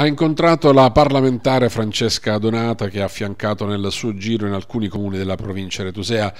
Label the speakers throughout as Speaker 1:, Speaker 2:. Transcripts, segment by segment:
Speaker 1: Ha incontrato la parlamentare Francesca Donata che ha affiancato nel suo giro in alcuni comuni della provincia retusea.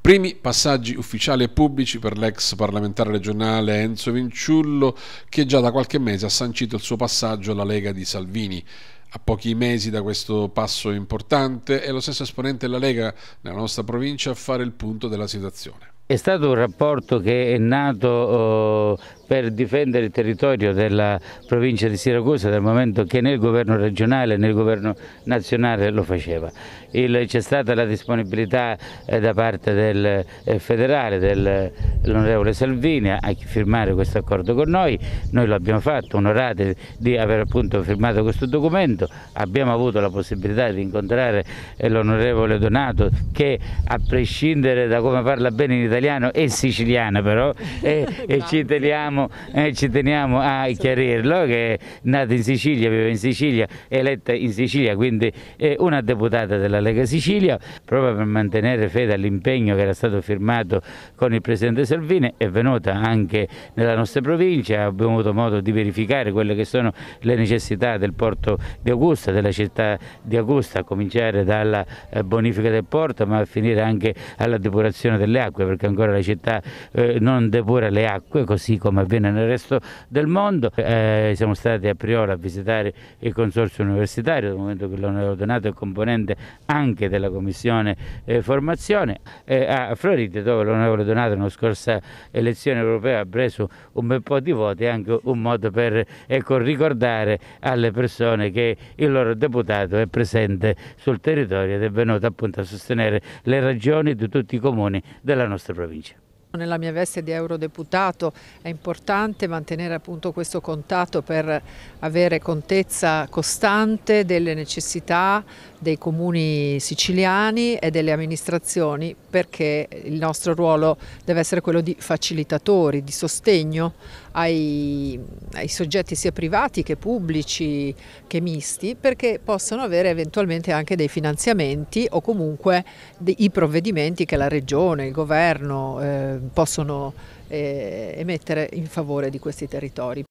Speaker 1: Primi passaggi ufficiali e pubblici per l'ex parlamentare regionale Enzo Vinciullo che già da qualche mese ha sancito il suo passaggio alla Lega di Salvini. A pochi mesi da questo passo importante è lo stesso esponente della Lega nella nostra provincia a fare il punto della situazione. È stato un
Speaker 2: rapporto che è nato eh, per difendere il territorio della provincia di Siracusa dal momento che nel governo regionale e nel governo nazionale lo faceva. C'è stata la disponibilità eh, da parte del eh, federale, dell'onorevole Salvini, a firmare questo accordo con noi, noi lo abbiamo fatto, onorati di aver appunto firmato questo documento, abbiamo avuto la possibilità di incontrare l'onorevole Donato che a prescindere da come parla bene in italiano italiano e siciliano però e, e, ci teniamo, e, ci, teniamo, a chiarirlo che è nata in Sicilia, vive in Sicilia, è eletta in Sicilia, quindi è una deputata della Lega Sicilia, proprio per mantenere fede all'impegno che era stato firmato con il Presidente Salvini, è venuta anche nella nostra provincia, abbiamo avuto modo di verificare quelle che sono le necessità del porto di Augusta, della città di Augusta, a cominciare dalla eh, bonifica del porto ma a finire anche alla depurazione delle acque perché ancora la città eh, non depura le acque così come avviene nel resto del mondo. Eh, siamo stati a Priola a visitare il consorzio universitario, dal momento che l'onorevole Donato è componente anche della commissione eh, formazione, eh, a Floride dove l'onorevole Donato nella scorsa elezione europea ha preso un bel po' di voti, è anche un modo per ecco, ricordare alle persone che il loro deputato è presente sul territorio ed è venuto appunto a sostenere le ragioni di tutti i comuni della nostra Pawlowicz.
Speaker 3: Nella mia veste di eurodeputato è importante mantenere appunto questo contatto per avere contezza costante delle necessità dei comuni siciliani e delle amministrazioni perché il nostro ruolo deve essere quello di facilitatori, di sostegno ai, ai soggetti sia privati che pubblici che misti perché possono avere eventualmente anche dei finanziamenti o comunque dei, i provvedimenti che la regione, il governo eh, possono eh, emettere in favore di questi territori.